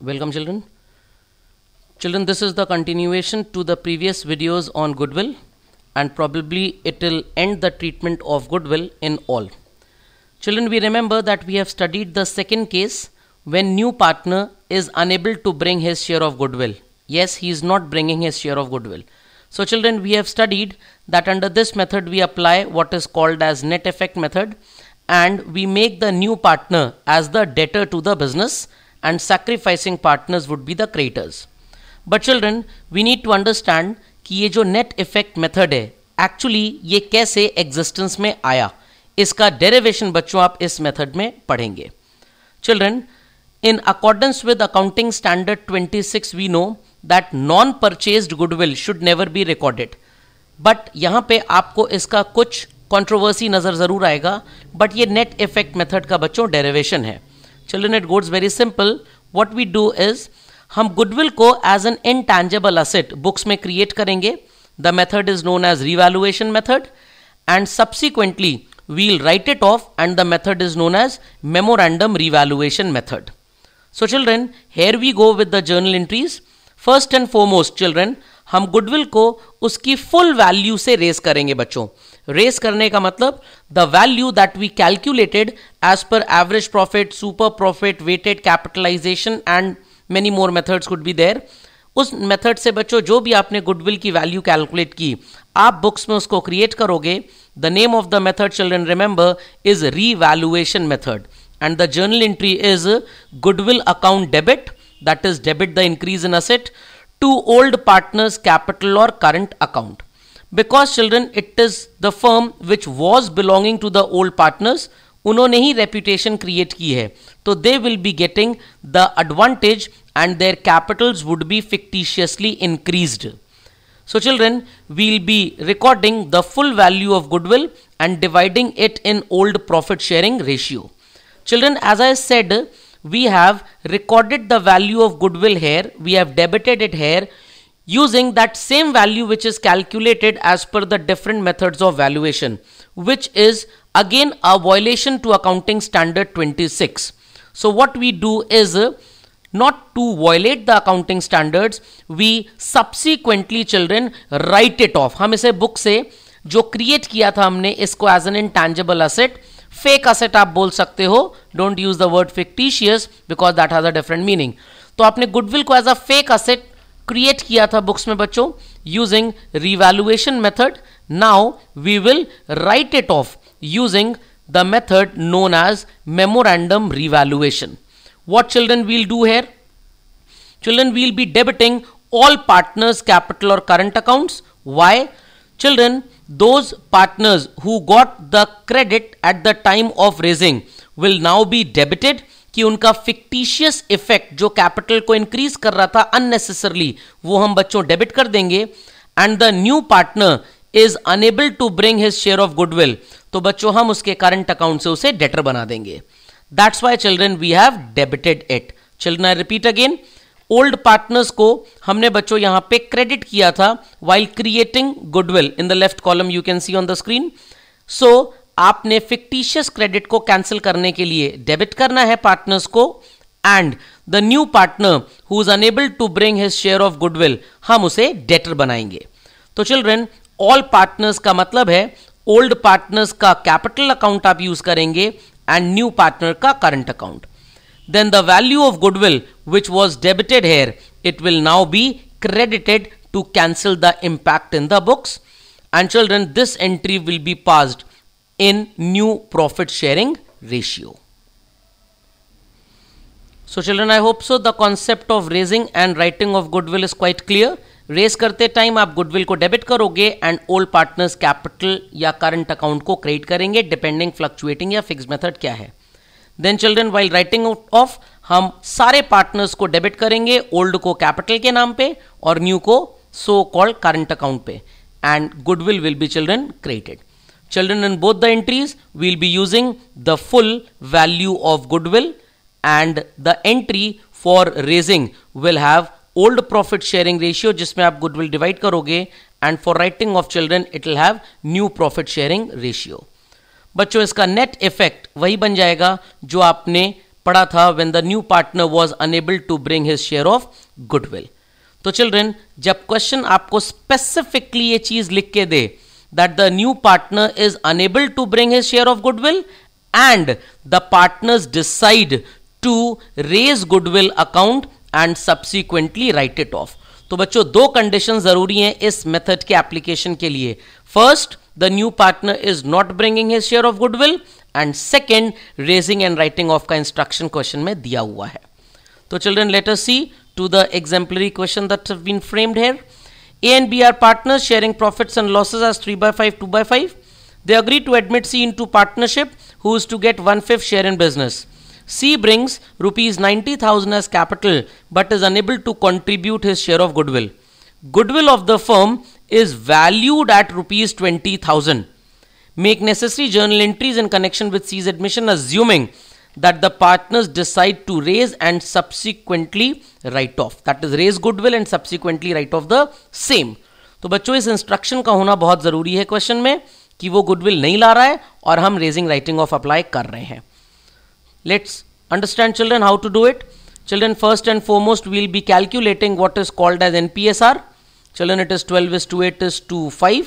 Welcome children. Children, this is the continuation to the previous videos on goodwill and probably it will end the treatment of goodwill in all. Children, we remember that we have studied the second case when new partner is unable to bring his share of goodwill. Yes, he is not bringing his share of goodwill. So children, we have studied that under this method we apply what is called as net effect method and we make the new partner as the debtor to the business and sacrificing partners would be the creators but children we need to understand कि ये जो net effect method है actually ये कैसे existence में आया इसका derivation बच्चों आप इस मेथड में पढ़ेंगे children in accordance with accounting standard 26 we know that non purchase goodwill should never be recorded but यहां पे आपको इसका कुछ कंट्रोवर्सी नज़र ज़रूर आएगा बट ये नेट इफेक्ट मेथड का बच्चों डेरिवेशन है children it goods very simple what we do is हम गुडविल को as an intangible asset books में क्रिएट करेंगे the method is known as revaluation method and subsequently will write it off and the method is known as memorandum revaluation method so children here we go with the journal entries first and foremost children हम goodwill को उसकी full value से race करेंगे बच्चों race करने का मतलब the value that we calculated as per average profit super profit weighted capitalization and many more methods could be there उस मेथड से बच्चों जो भी आपने गुडविल की वैल्यू कैलकुलेट की आप बुक्स में उसको क्रिएट करोगे the name of the method children remember is revaluation method and the journal entry is goodwill account debit that is debit the increase in asset to old partners capital और current account because children it is the firm which was belonging to the old partners उन्होंने ही reputation create की है तो they will be getting the advantage and their capitals would be fictitiously increased So children, we'll be recording the full value of goodwill and dividing it in old profit sharing ratio. Children, as I said, we have recorded the value of goodwill here. We have debited it here using that same value which is calculated as per the different methods of valuation which is again a violation to accounting standard 26 so what we do is uh, not to violate the accounting standards we subsequently children write it off हम इसे book से जो create किया था हमने इसको as an intangible asset fake asset आप बोल सकते हो Don't use the word fictitious because that has a different meaning. तो आपने goodwill को as a fake asset create किया था बुक्स में बच्चों using revaluation method now we will write it off using the method known as memorandum revaluation what children will do here children will be debiting all partners capital और current account why children those partners who got the credit at the time of raising will now be debited कि उनका fictitious effect जो capital को increase कर रहा था unnecessarily वो हम बच्चों डेबिट कर देंगे and the new partner is unable to bring his share of goodwill तो बच्चों हम उसके करंट अकाउंट से उसे डेटर बना देंगे that's why children we have debited it children I repeat again old partners को हमने बच्चों यहां पे क्रेडिट किया था while creating goodwill in the left column you can see on the screen so आपने फिक्टिशियस क्रेडिट को कैंसिल करने के लिए डेबिट करना है पार्टनर्स को and the new partner who is unable to bring his share of goodwill हम उसे डेटर बनाएंगे तो चिल्ड्रन ऑल पार्टनर्स का मतलब है ओल्ड पार्टनर्स का कैपिटल अकाउंट आप यूज करेंगे एंड न्यू पार्टनर का current account then the value of goodwill which was debited here it will now be credited to cancel the impact in the books and children this entry will be passed in new profit sharing ratio. So children I hope so the concept of raising and writing of goodwill is quite clear. Raise करते time आप goodwill को debit करोगे and old partners capital या current account को credit करेंगे depending fluctuating या fix method क्या है then children while writing off हम सारे पार्टनर्स को डेबिट करेंगे ओल्ड को कैपिटल के नाम पे और न्यू को सो कॉल्ड करंट अकाउंट पे and goodwill will be children created children in both the entries we will be using the full value of goodwill and the entry for raising will have old profit sharing ratio jisme aap goodwill divide karoge and for writing of children it will have new profit sharing ratio बच्चों इसका net effect वही बन जाएगा जो आपने पढ़ा था when the new partner was unable to bring his share of goodwill तो चिल्ड्रन जब क्वेश्चन आपको स्पेसिफिकली ये चीज लिख के दे that the new partner is unable to bring his share of goodwill and the partners decide to raise goodwill account and subsequently write it off तो बच्चों दो कंडीशन जरूरी हैं इस मेथड के एप्लीकेशन के लिए first the new partner is not bringing his share of goodwill and second raising and writing off का इंस्ट्रक्शन क्वेश्चन में दिया हुआ है तो children letter see to the exemplary question that been framed here A and B are partners sharing profits and losses as 3 by 5, 2 by 5. They agree to admit C into partnership who is to get one-fifth share in business. C brings rupees 90,000 as capital but is unable to contribute his share of goodwill. Goodwill of the firm is valued at rupees 20,000. Make necessary journal entries in connection with C's admission assuming that the partners decide to raise and subsequently write off that is raise goodwill and subsequently write off the same तो बच्चों इस instruction का होना बहुत जरूरी है question में कि वो गुडविल नहीं ला रहा है और हम रेजिंग राइटिंग ऑफ अप्लाई कर रहे हैं let's understand children how to do it children first and foremost will be calculating what is called as NPSR children it is twelve is to eight is to five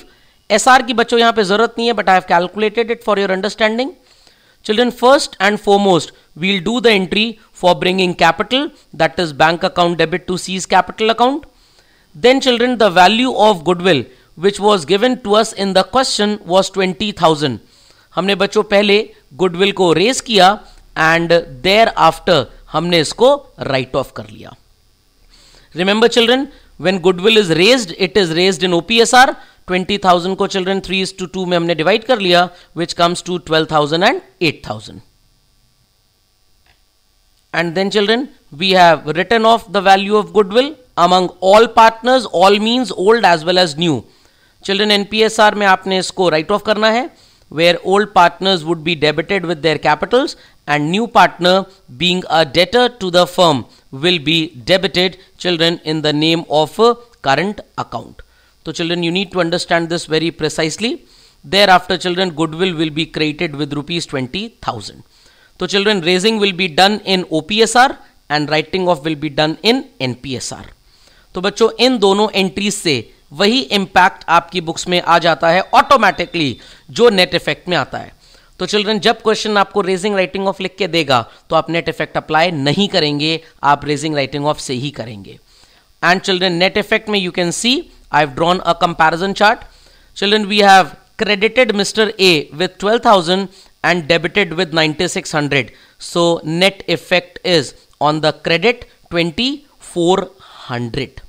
S R की बच्चों यहां पर जरूरत नहीं है but I have calculated it for your understanding Children, first and foremost, we'll do the entry for bringing capital, that is bank account debit to C's capital account. Then children, the value of goodwill which was given to us in the question was 20,000. हमने बच्चों पहले goodwill को race किया and there after हमने इसको write of कर लिया when goodwill is raised it is raised in opsr twenty thousand को चिल्ड्रेन थ्री टू टू में हमने डिवाइड कर लिया which comes to twelve thousand and eight thousand and then children we have written off the value of goodwill among all partners all means old as well as new children NPSR में आपने इसको write off करना है where old partners would be debited with their capitals and new partner being a debtor to the firm will be debited children in the name of current account तो children you need to understand this very precisely thereafter children goodwill will be created with rupees twenty thousand तो children raising will be done in OPSR and writing off will be done in NPSR तो बच्चों इन दोनों entries से वही impact आपकी books में आ जाता है ऑटोमेटिकली जो नेट इफेक्ट में आता है तो चिल्ड्रेन जब क्वेश्चन आपको रेजिंग राइटिंग ऑफ लिख के देगा तो आप नेट इफेक्ट अप्लाई नहीं करेंगे आप रेजिंग राइटिंग ऑफ से ही करेंगे एंड चिल्ड्रेन नेट इफेक्ट में you can see I've drawn a comparison chart. Children, we have credited Mr. A with 12,000 and debited with 9,600. So net effect is on the credit 2,400.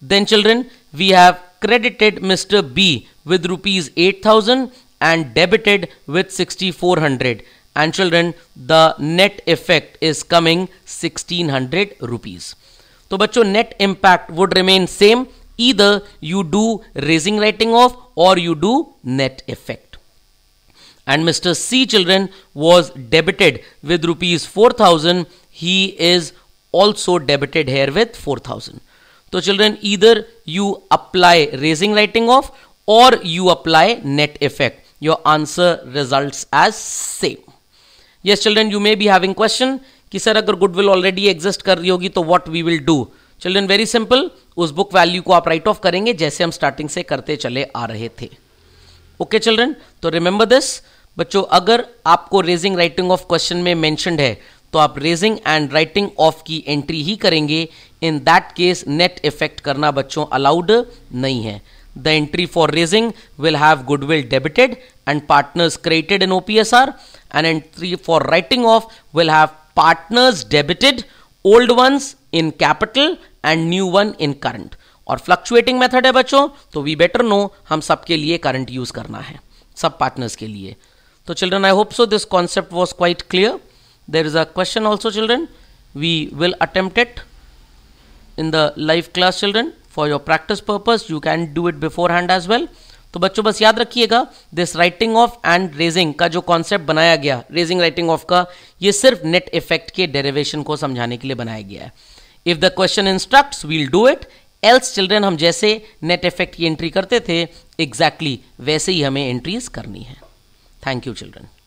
Then children, we have credited Mr. B with rupees 8,000 and debited with 6,400. And children, the net effect is coming 1,600 rupees. So, bachcho, net impact would remain same Either you do raising writing off or you do net effect. And Mr. C children was debited with rupees 4000. He is also debited here with 4000. So children either you apply raising writing off or you apply net effect. Your answer results as same. Yes children you may be having question कि sir अगर already already exist कर रही होगी तो what we children very simple उस book value को आप right of करेंगे जैसे हम स्टार्टिंग से करते चले आ रहे थे ओके चिल्ड्रेन तो रिमेंबर दिस बच्चों अगर आपको रेजिंग राइटिंग ऑफ क्वेश्चन में मैंशनड है तो आप रेजिंग एंड राइटिंग ऑफ की एंट्री ही करेंगे in that case net effect करना बच्चों अलाउड नहीं है the entry for raising will have goodwill debited and partners credited in OPSR and entry for writing off will have partners debited old ones in capital and new one in current और fluctuating method है बच्चों तो we better no हम सबके लिए current use करना है सब पार्टनर्स के लिए तो children I hope so this concept was quite clear there is a question also children we will attempted in the live class children for your practice purpose you can do it beforehand as well तो बच्चों बस याद रखिएगा this writing off and raising का जो concept बनाया गया raising writing off का ये सिर्फ नेट इफेक्ट के डेरिवेशन को समझाने के लिए बनाया गया है if the question instruct will do it else children हम जैसे नेट इफेक्ट की एंट्री करते थे एग्जैक्टली exactly वैसे ही हमें एंट्रीज करनी है थैंक यू चिल्ड्रेन